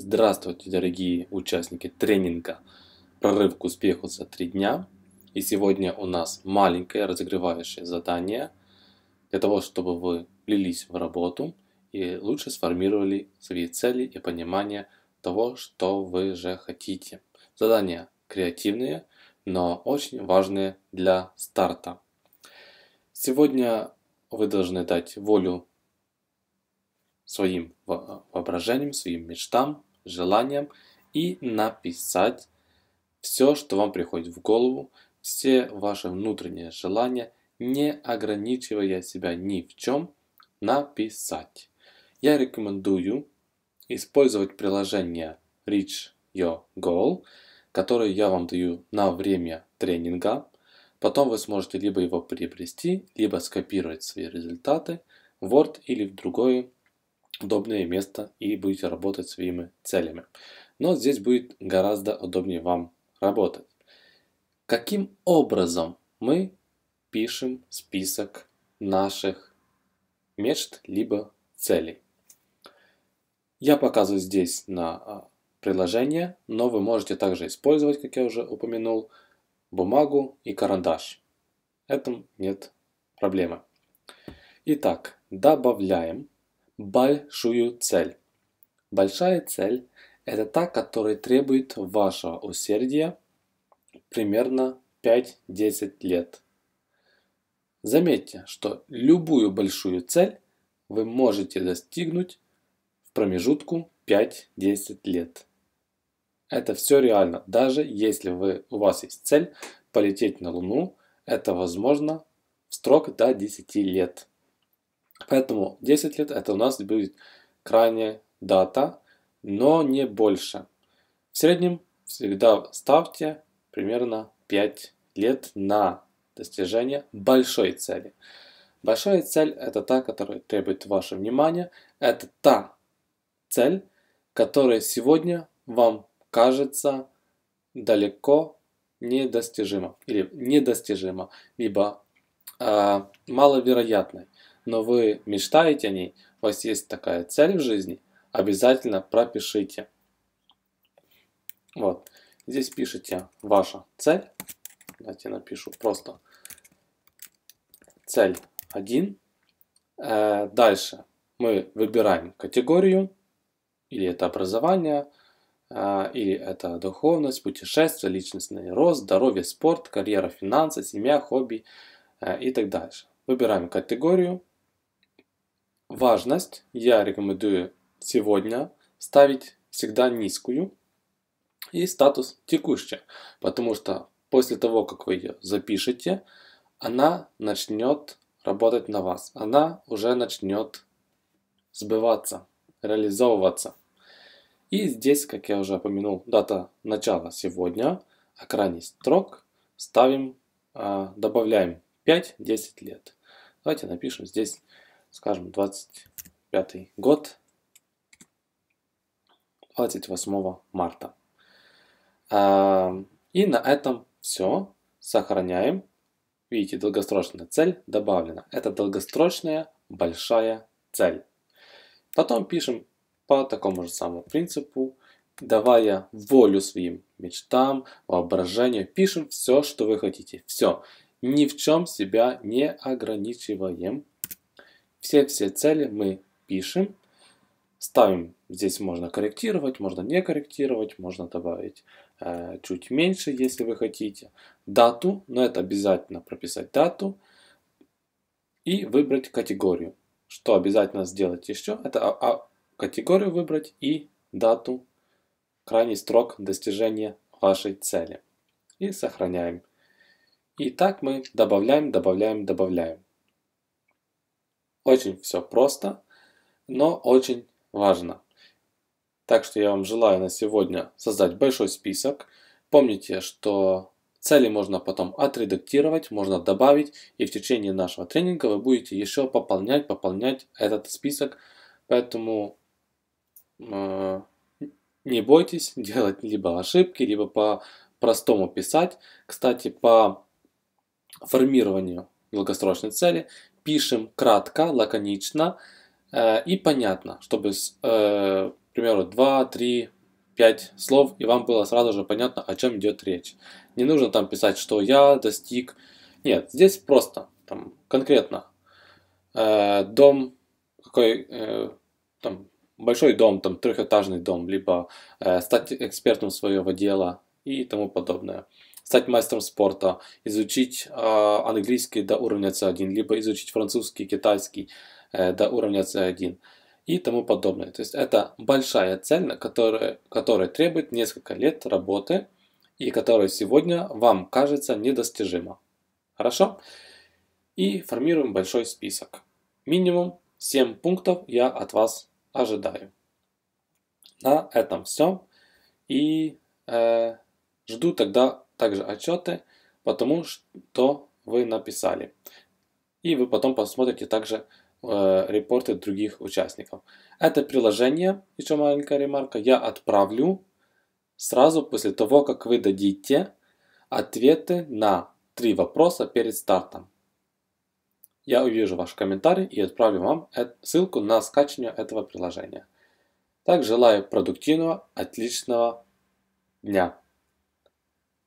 Здравствуйте, дорогие участники тренинга «Прорыв к успеху за три дня». И сегодня у нас маленькое разогревающее задание для того, чтобы вы влились в работу и лучше сформировали свои цели и понимание того, что вы же хотите. Задания креативные, но очень важные для старта. Сегодня вы должны дать волю своим воображениям, своим мечтам, желаниям и написать все, что вам приходит в голову, все ваши внутренние желания, не ограничивая себя ни в чем, написать. Я рекомендую использовать приложение Reach Your Goal, которое я вам даю на время тренинга. Потом вы сможете либо его приобрести, либо скопировать свои результаты в Word или в другое удобное место и будете работать своими целями. Но здесь будет гораздо удобнее вам работать. Каким образом мы пишем список наших мечт либо целей? Я показываю здесь на а, приложение, но вы можете также использовать, как я уже упомянул, бумагу и карандаш. В этом нет проблемы. Итак, добавляем большую цель. Большая цель – это та, которая требует вашего усердия примерно 5-10 лет. Заметьте, что любую большую цель вы можете достигнуть в промежутку 5-10 лет. Это все реально. Даже если вы, у вас есть цель полететь на Луну, это возможно в срок до 10 лет. Поэтому 10 лет это у нас будет крайняя дата, но не больше. В среднем всегда ставьте примерно 5 лет на достижение большой цели. Большая цель – это та, которая требует вашего внимания, Это та цель, которая сегодня вам кажется далеко недостижима или недостижима, либо э, маловероятной но вы мечтаете о ней, у вас есть такая цель в жизни, обязательно пропишите. Вот. Здесь пишите ваша цель. Давайте напишу просто цель 1. Э, дальше мы выбираем категорию, или это образование, э, или это духовность, путешествие, личностный рост, здоровье, спорт, карьера, финансы, семья, хобби э, и так дальше. Выбираем категорию, важность я рекомендую сегодня ставить всегда низкую и статус текущая, потому что после того, как вы ее запишете, она начнет работать на вас. Она уже начнет сбываться, реализовываться. И здесь, как я уже упомянул, дата начала сегодня, а крайний строк ставим, а, добавляем 5-10 лет. Давайте напишем здесь скажем, 25 год, 28 марта. А, и на этом все. Сохраняем. Видите, долгосрочная цель добавлена. Это долгосрочная большая цель. Потом пишем по такому же самому принципу, давая волю своим мечтам, воображению. Пишем все, что вы хотите. Все. Ни в чем себя не ограничиваем. Все-все цели мы пишем, ставим, здесь можно корректировать, можно не корректировать, можно добавить э, чуть меньше, если вы хотите. Дату, но это обязательно прописать дату и выбрать категорию. Что обязательно сделать еще, это а, а, категорию выбрать и дату, крайний строк достижения вашей цели. И сохраняем. И так мы добавляем, добавляем, добавляем. Очень все просто, но очень важно. Так что я вам желаю на сегодня создать большой список. Помните, что цели можно потом отредактировать, можно добавить, и в течение нашего тренинга вы будете еще пополнять, пополнять этот список. Поэтому э, не бойтесь делать либо ошибки, либо по-простому писать. Кстати, по формированию долгосрочной цели пишем кратко, лаконично э, и понятно, чтобы, э, к примеру, 2, 3, 5 слов, и вам было сразу же понятно, о чем идет речь. Не нужно там писать, что я достиг. Нет, здесь просто, там, конкретно. Э, дом, какой, э, там, большой дом, там, трехэтажный дом, либо э, стать экспертом своего дела и тому подобное стать мастером спорта, изучить а, английский до уровня C1, либо изучить французский, китайский э, до уровня C1 и тому подобное. То есть это большая цель, которая, которая требует несколько лет работы и которая сегодня вам кажется недостижима. Хорошо? И формируем большой список. Минимум 7 пунктов я от вас ожидаю. На этом все. И э, жду тогда также отчеты по тому, что вы написали. И вы потом посмотрите также э, репорты других участников. Это приложение, еще маленькая ремарка, я отправлю сразу после того, как вы дадите ответы на три вопроса перед стартом. Я увижу ваш комментарий и отправлю вам ссылку на скачивание этого приложения. Так желаю продуктивного, отличного дня.